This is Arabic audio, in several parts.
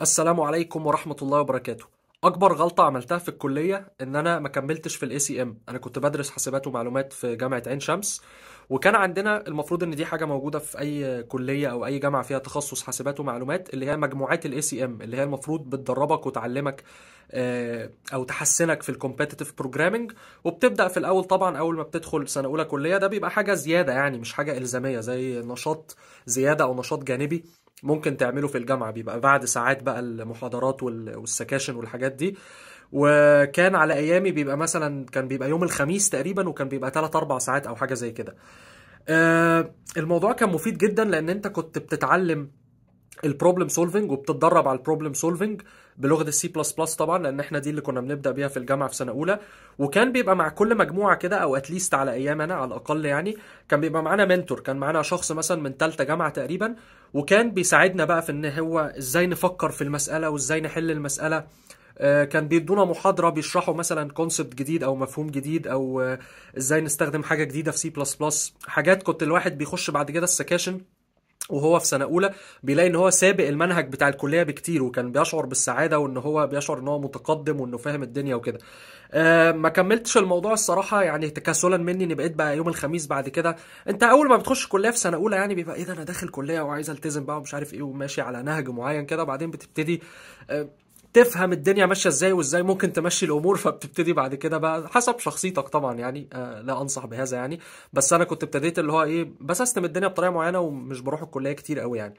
السلام عليكم ورحمة الله وبركاته أكبر غلطة عملتها في الكلية إن أنا ما كملتش في الاي سي ام، أنا كنت بدرس حاسبات ومعلومات في جامعة عين شمس وكان عندنا المفروض إن دي حاجة موجودة في أي كلية أو أي جامعة فيها تخصص حاسبات ومعلومات اللي هي مجموعات الاي سي ام اللي هي المفروض بتدربك وتعلمك آه، أو تحسنك في الكومبيتيتيف بروجرامنج وبتبدأ في الأول طبعا أول ما بتدخل سنة أولى كلية ده بيبقى حاجة زيادة يعني مش حاجة إلزامية زي نشاط زيادة أو نشاط جانبي ممكن تعمله في الجامعه بيبقى بعد ساعات بقى المحاضرات والسكاشن والحاجات دي وكان على ايامي بيبقى مثلا كان بيبقى يوم الخميس تقريبا وكان بيبقى 3 4 ساعات او حاجه زي كده آه، الموضوع كان مفيد جدا لان انت كنت بتتعلم البروبلم سولفنج وبتتدرب على البروبلم سولفنج بلغه السي بلس بلس طبعا لان احنا دي اللي كنا بنبدا بيها في الجامعه في سنه اولى وكان بيبقى مع كل مجموعه كده او اتليست على ايامنا انا على الاقل يعني كان بيبقى معانا منتور كان معانا شخص مثلا من ثالثه جامعه تقريبا وكان بيساعدنا بقى في ان هو ازاي نفكر في المساله وازاي نحل المساله آه، كان بيدونا محاضره بيشرحوا مثلا كونسبت جديد او مفهوم جديد او آه، ازاي نستخدم حاجه جديده في سي بلس بلس حاجات كنت الواحد بيخش بعد كده السكاشن وهو في سنه اولى بيلاقي ان هو سابق المنهج بتاع الكليه بكتير وكان بيشعر بالسعاده وان هو بيشعر ان هو متقدم وانه فاهم الدنيا وكده أه ما كملتش الموضوع الصراحه يعني تكاسلا مني اني بقيت بقى يوم الخميس بعد كده انت اول ما بتخش كليه في سنه اولى يعني بيبقى ايه ده انا داخل كليه وعايز التزم بقى ومش عارف ايه وماشي على نهج معين كده وبعدين بتبتدي أه تفهم الدنيا ماشيه ازاي وازاي ممكن تمشي الامور فبتبتدي بعد كده بقى حسب شخصيتك طبعا يعني آه، لا انصح بهذا يعني بس انا كنت ابتديت اللي هو ايه بسستم الدنيا بطريقه معينه ومش بروح الكليه كتير قوي يعني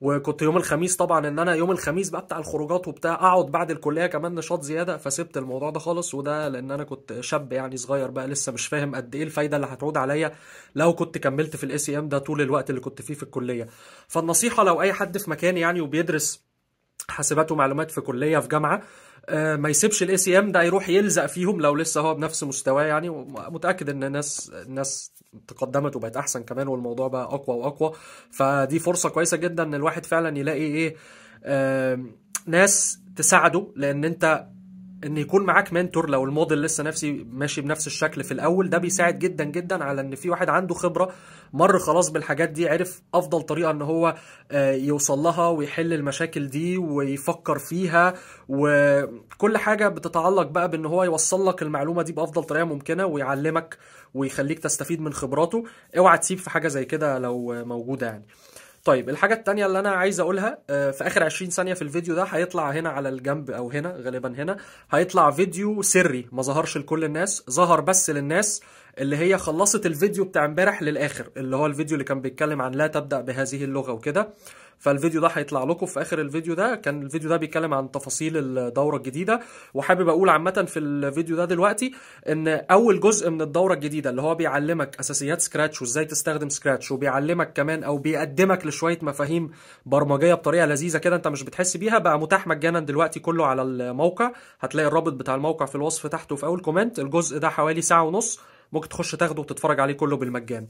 وكنت يوم الخميس طبعا ان انا يوم الخميس بقى بتاع الخروجات وبتاع اقعد بعد الكليه كمان نشاط زياده فسبت الموضوع ده خالص وده لان انا كنت شاب يعني صغير بقى لسه مش فاهم قد ايه الفايده اللي هتعود عليا لو كنت كملت في الاي سي ام ده طول الوقت اللي كنت فيه في الكليه فالنصيحه لو اي حد في مكاني يعني وبيدرس حاسبات ومعلومات في كليه في جامعه آه، ما يسيبش الاي سي ام ده يروح يلزق فيهم لو لسه هو بنفس مستواه يعني ومتاكد ان الناس الناس تقدمت وبقت احسن كمان والموضوع بقى اقوى واقوى فدي فرصه كويسه جدا ان الواحد فعلا يلاقي ايه ناس تساعده لان انت ان يكون معاك منتور لو الموديل لسه نفسي ماشي بنفس الشكل في الاول ده بيساعد جدا جدا على ان في واحد عنده خبره مر خلاص بالحاجات دي عرف افضل طريقه ان هو آه، يوصل لها ويحل المشاكل دي ويفكر فيها وكل حاجه بتتعلق بقى بان هو يوصل لك المعلومه دي بافضل طريقه ممكنه ويعلمك ويخليك تستفيد من خبراته اوعى تسيب في حاجه زي كده لو موجوده يعني طيب الحاجة التانية اللي أنا عايز أقولها آه، في آخر 20 ثانية في الفيديو ده هيطلع هنا على الجنب أو هنا غالبا هنا هيطلع فيديو سري ما ظهرش لكل الناس ظهر بس للناس اللي هي خلصت الفيديو بتاع امبارح للآخر اللي هو الفيديو اللي كان بيتكلم عن لا تبدأ بهذه اللغة وكده فالفيديو ده هيطلع لكم في اخر الفيديو ده كان الفيديو ده بيتكلم عن تفاصيل الدوره الجديده وحابب اقول عامه في الفيديو ده دلوقتي ان اول جزء من الدوره الجديده اللي هو بيعلمك اساسيات سكراتش وازاي تستخدم سكراتش وبيعلمك كمان او بيقدمك لشويه مفاهيم برمجيه بطريقه لذيذه كده انت مش بتحس بيها بقى متاح مجانا دلوقتي كله على الموقع هتلاقي الرابط بتاع الموقع في الوصف تحته في اول كومنت الجزء ده حوالي ساعه ونص ممكن تخش تاخده وتتفرج عليه كله بالمجان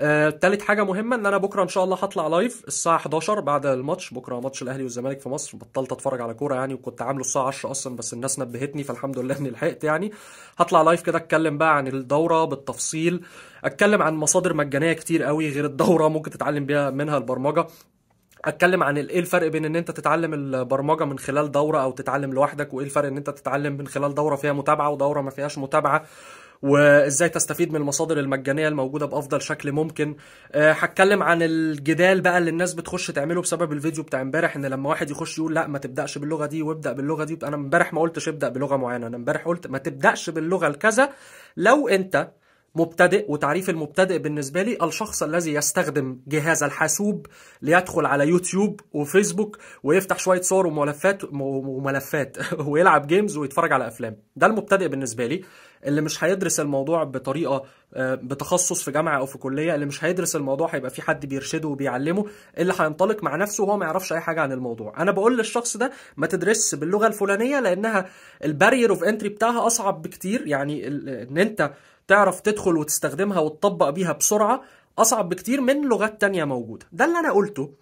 آه تالت حاجه مهمه ان انا بكره ان شاء الله هطلع لايف الساعه 11 بعد الماتش بكره ماتش الاهلي والزمالك في مصر بطلت اتفرج على كوره يعني وكنت عامله الساعه 10 اصلا بس الناس نبهتني فالحمد لله اني لحقت يعني هطلع لايف كده اتكلم بقى عن الدوره بالتفصيل اتكلم عن مصادر مجانيه كتير قوي غير الدوره ممكن تتعلم بيها منها البرمجه اتكلم عن ايه الفرق بين ان انت تتعلم البرمجه من خلال دوره او تتعلم لوحدك وايه الفرق ان انت تتعلم من خلال دوره فيها متابعه ودوره ما فيهاش متابعه وازاي تستفيد من المصادر المجانيه الموجوده بافضل شكل ممكن آه، هتكلم عن الجدال بقى اللي الناس بتخش تعمله بسبب الفيديو بتاع امبارح ان لما واحد يخش يقول لا ما تبداش باللغه دي وابدا باللغه دي انا امبارح ما قلتش ابدا بلغه معينه انا امبارح قلت ما تبداش باللغه الكذا لو انت مبتدئ وتعريف المبتدئ بالنسبة لي الشخص الذي يستخدم جهاز الحاسوب ليدخل على يوتيوب وفيسبوك ويفتح شوية صور وملفات وملفات ويلعب جيمز ويتفرج على أفلام ده المبتدئ بالنسبة لي اللي مش هيدرس الموضوع بطريقه آه، بتخصص في جامعه او في كليه اللي مش هيدرس الموضوع هيبقى في حد بيرشده وبيعلمه اللي هينطلق مع نفسه وهو ما يعرفش اي حاجه عن الموضوع انا بقول للشخص ده ما تدرسش باللغه الفلانيه لانها البارير اوف انتري بتاعها اصعب بكتير يعني ان انت تعرف تدخل وتستخدمها وتطبق بيها بسرعه اصعب بكتير من لغات تانية موجوده ده اللي انا قلته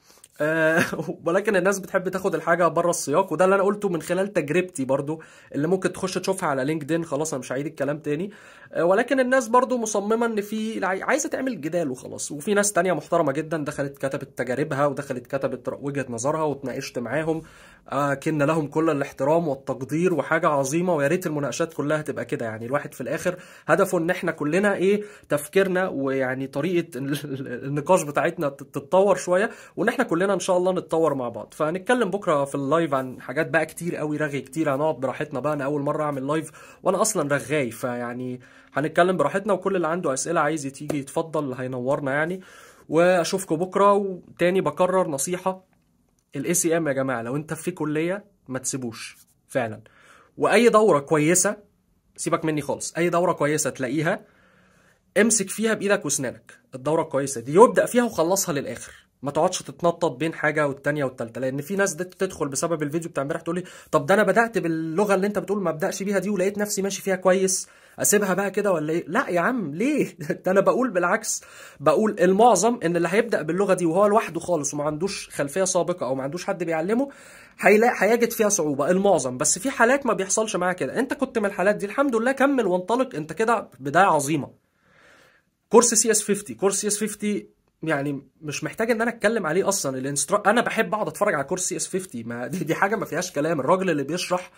آه، ولكن الناس بتحب تاخد الحاجه بره السياق وده اللي انا قلته من خلال تجربتي برضو اللي ممكن تخش تشوفها على لينكدين خلاص انا مش هعيد الكلام تاني آه، ولكن الناس برضو مصممه ان في عايزه تعمل جدال وخلاص وفي ناس تانية محترمه جدا دخلت كتبت تجاربها ودخلت كتبت وجهه نظرها واتناقشت معاهم آه، كنا لهم كل الاحترام والتقدير وحاجه عظيمه ويا ريت المناقشات كلها تبقى كده يعني الواحد في الاخر هدفه ان احنا كلنا ايه تفكيرنا ويعني طريقه النقاش بتاعتنا تتطور شويه وان احنا كلنا كلنا ان شاء الله نتطور مع بعض فهنتكلم بكره في اللايف عن حاجات بقى كتير قوي رغي كتير هنقعد براحتنا بقى انا اول مره اعمل لايف وانا اصلا رغاي فيعني هنتكلم براحتنا وكل اللي عنده اسئله عايز تيجي يتفضل هينورنا يعني واشوفكم بكره وتاني بكرر نصيحه الاي سي ام يا جماعه لو انت في كليه ما تسيبوش فعلا واي دوره كويسه سيبك مني خالص اي دوره كويسه تلاقيها امسك فيها بايدك واسنانك الدوره الكويسه دي يبدا فيها وخلصها للاخر ما تقعدش تتنطط بين حاجه والتانيه والتالته لان في ناس تدخل بسبب الفيديو بتاع امبارح تقول لي طب ده انا بدات باللغه اللي انت بتقول ما ابداش بيها دي ولقيت نفسي ماشي فيها كويس اسيبها بقى كده ولا ايه لا يا عم ليه ده انا بقول بالعكس بقول المعظم ان اللي هيبدا باللغه دي وهو لوحده خالص وما عندوش خلفيه سابقه او ما عندوش حد بيعلمه هيلاقي هيجد فيها صعوبه المعظم بس في حالات ما بيحصلش معاها كده انت كنت من الحالات دي الحمد لله كمل وانطلق انت كده بدايه عظيمه كورس سي اس 50 كورس سي اس 50 يعني مش محتاج ان انا اتكلم عليه اصلا الانسترا... انا بحب اقعد اتفرج على كورس اس 50 ما دي, دي حاجه ما فيهاش كلام الراجل اللي بيشرح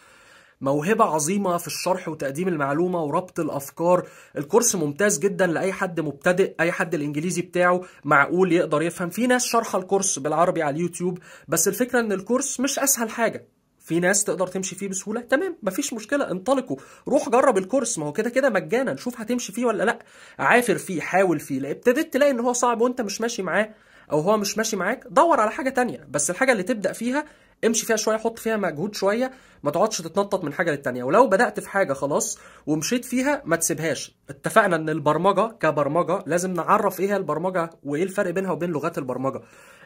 موهبه عظيمه في الشرح وتقديم المعلومه وربط الافكار الكورس ممتاز جدا لاي حد مبتدئ اي حد الانجليزي بتاعه معقول يقدر يفهم في ناس شارحه الكورس بالعربي على اليوتيوب بس الفكره ان الكورس مش اسهل حاجه في ناس تقدر تمشي فيه بسهوله تمام مفيش مشكله انطلقوا روح جرب الكورس ما هو كده كده مجانا شوف هتمشي فيه ولا لا عافر فيه حاول فيه لا ابتديت تلاقي ان هو صعب وانت مش ماشي معاه او هو مش ماشي معاك دور على حاجه تانية بس الحاجه اللي تبدا فيها امشي فيها شويه حط فيها مجهود شويه ما تقعدش تتنطط من حاجه للتانيه ولو بدات في حاجه خلاص ومشيت فيها ما تسيبهاش اتفقنا ان البرمجه كبرمجه لازم نعرف ايه هي البرمجه وايه الفرق بينها وبين لغات البرمجه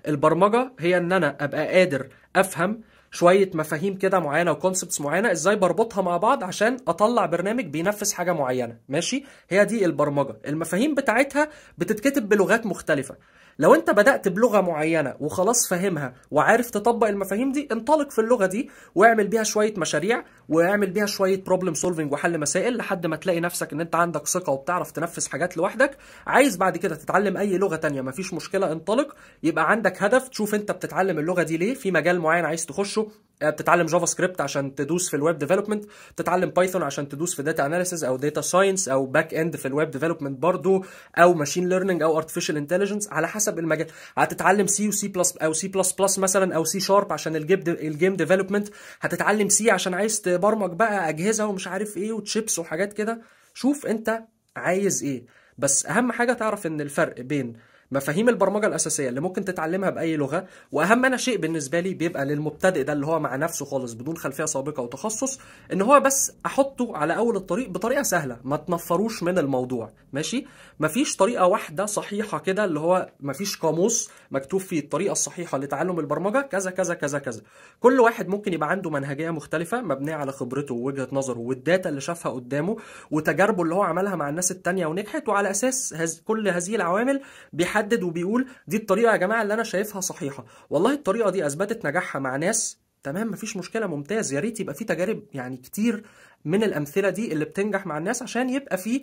البرمجه هي ان انا ابقى قادر افهم شويه مفاهيم كده معينه وكونسبتس معينه ازاي بربطها مع بعض عشان اطلع برنامج بينفذ حاجه معينه ماشي هي دي البرمجه المفاهيم بتاعتها بتتكتب بلغات مختلفه لو انت بدات بلغه معينه وخلاص فاهمها وعارف تطبق المفاهيم دي انطلق في اللغه دي واعمل بيها شويه مشاريع واعمل بيها شويه بروبلم سولفنج وحل مسائل لحد ما تلاقي نفسك ان انت عندك ثقه وبتعرف تنفذ حاجات لوحدك عايز بعد كده تتعلم اي لغه تانية مفيش مشكله انطلق يبقى عندك هدف تشوف انت بتتعلم اللغه دي ليه في مجال معين عايز تخشه بتتعلم جافا سكريبت عشان تدوس في الويب ديفلوبمنت بتتعلم بايثون عشان تدوس في داتا اناليسيز او داتا ساينس او باك اند في الويب ديفلوبمنت برضو او ماشين ليرنينج او ارتفيشال انتليجنس على حسب المجال هتتعلم سي وسي بلس او سي بلس بلس مثلا او سي شارب عشان الجيم ديفلوبمنت هتتعلم سي عشان عايز تبرمج بقى اجهزه ومش عارف ايه وتشيبس وحاجات كده شوف انت عايز ايه بس اهم حاجه تعرف ان الفرق بين مفاهيم البرمجه الاساسيه اللي ممكن تتعلمها باي لغه واهم انا شيء بالنسبه لي بيبقى للمبتدئ ده اللي هو مع نفسه خالص بدون خلفيه سابقه وتخصص ان هو بس احطه على اول الطريق بطريقه سهله ما تنفروش من الموضوع ماشي مفيش طريقه واحده صحيحه كده اللي هو مفيش قاموس مكتوب فيه الطريقه الصحيحه لتعلم البرمجه كذا كذا كذا كذا كل واحد ممكن يبقى عنده منهجيه مختلفه مبنيه على خبرته ووجهه نظره والداتا اللي شافها قدامه وتجاربه اللي هو عملها مع الناس التانيه ونجحت وعلى اساس هز... كل هذه العوامل بيحدد بيحدد وبيقول دي الطريقه يا جماعه اللي انا شايفها صحيحه والله الطريقه دي اثبتت نجاحها مع ناس تمام مفيش مشكله ممتاز يا ريت يبقى في تجارب يعني كتير من الامثله دي اللي بتنجح مع الناس عشان يبقى في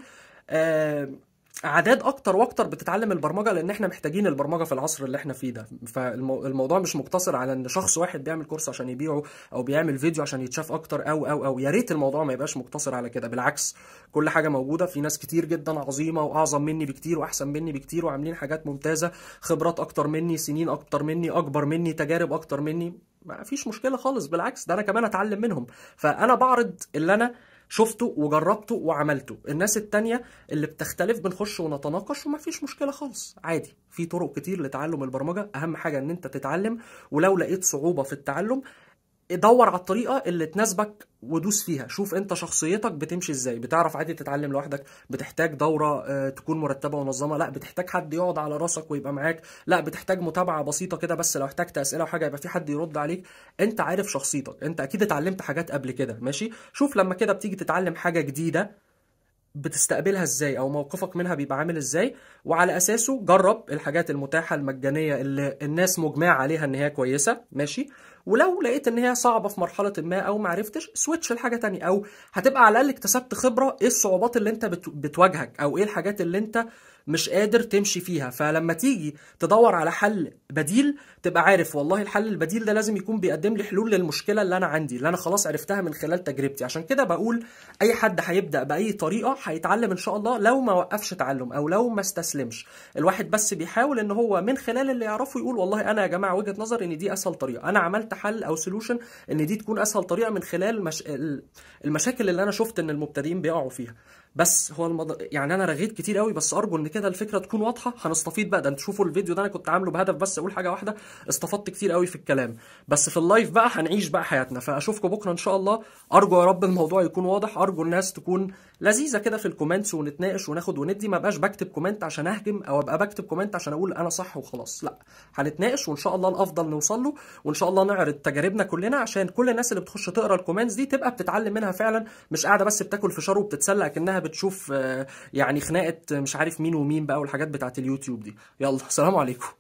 آه، اعداد اكتر واكتر بتتعلم البرمجه لان احنا محتاجين البرمجه في العصر اللي احنا فيه ده فالموضوع مش مقتصر على ان شخص واحد بيعمل كورس عشان يبيعه او بيعمل فيديو عشان يتشاف اكتر او او او يا ريت الموضوع ما يبقاش مقتصر على كده بالعكس كل حاجه موجوده في ناس كتير جدا عظيمه واعظم مني بكتير واحسن مني بكتير وعاملين حاجات ممتازه خبرات اكتر مني سنين اكتر مني اكبر مني تجارب اكتر مني ما فيش مشكله خالص بالعكس ده انا كمان اتعلم منهم فانا بعرض اللي انا شفته وجربته وعملته الناس التانية اللي بتختلف بنخش ونتناقش ومفيش مشكلة خالص عادي في طرق كتير لتعلم البرمجة أهم حاجة إن أنت تتعلم ولو لقيت صعوبة في التعلم دور على الطريقه اللي تناسبك ودوس فيها شوف انت شخصيتك بتمشي ازاي بتعرف عادي تتعلم لوحدك بتحتاج دوره آه، تكون مرتبه ومنظمه لا بتحتاج حد يقعد على راسك ويبقى معاك لا بتحتاج متابعه بسيطه كده بس لو احتجت اسئله وحاجه يبقى في حد يرد عليك انت عارف شخصيتك انت اكيد اتعلمت حاجات قبل كده ماشي شوف لما كده بتيجي تتعلم حاجه جديده بتستقبلها ازاي او موقفك منها بيبقى عامل ازاي وعلى اساسه جرب الحاجات المتاحه المجانيه اللي الناس مجمع عليها ان هي كويسه ماشي ولو لقيت ان هي صعبه في مرحله ما او ما عرفتش سويتش لحاجه تانية او هتبقى على الاقل اكتسبت خبره ايه الصعوبات اللي انت بتواجهك او ايه الحاجات اللي انت مش قادر تمشي فيها فلما تيجي تدور على حل بديل تبقى عارف والله الحل البديل ده لازم يكون بيقدم لي حلول للمشكله اللي انا عندي اللي انا خلاص عرفتها من خلال تجربتي عشان كده بقول اي حد هيبدا باي طريقه هيتعلم ان شاء الله لو ما وقفش تعلم او لو ما استسلمش الواحد بس بيحاول ان هو من خلال اللي يعرفه يقول والله انا يا جماعه وجهه نظر ان دي اسهل طريقه انا عملت حل او سولوشن ان دي تكون اسهل طريقه من خلال المشاكل اللي انا شفت ان المبتدئين بيقعوا فيها بس هو المض... يعني انا رغيت كتير قوي بس ارجو ان كده الفكره تكون واضحه هنستفيد بقى ده انتوا شوفوا الفيديو ده انا كنت عامله بهدف بس اقول حاجه واحده استفدت كتير قوي في الكلام بس في اللايف بقى هنعيش بقى حياتنا فاشوفكم بكره ان شاء الله ارجو يا رب الموضوع يكون واضح ارجو الناس تكون لذيذه كده في الكومنتس ونتناقش وناخد وندي ما بقاش بكتب كومنت عشان اهجم او ابقى بكتب كومنت عشان اقول انا صح وخلاص لا هنتناقش وان شاء الله الافضل نوصل له وان شاء الله نعرض تجاربنا كلنا عشان كل الناس اللي بتخش تقرا الكومنتس دي تبقى بتتعلم منها فعلا مش قاعده بس بتاكل فشار وبتتسلى كانها بتشوف آه، يعني خناقه مش عارف مين ومين بقى والحاجات بتاعت اليوتيوب دي يلا سلام عليكم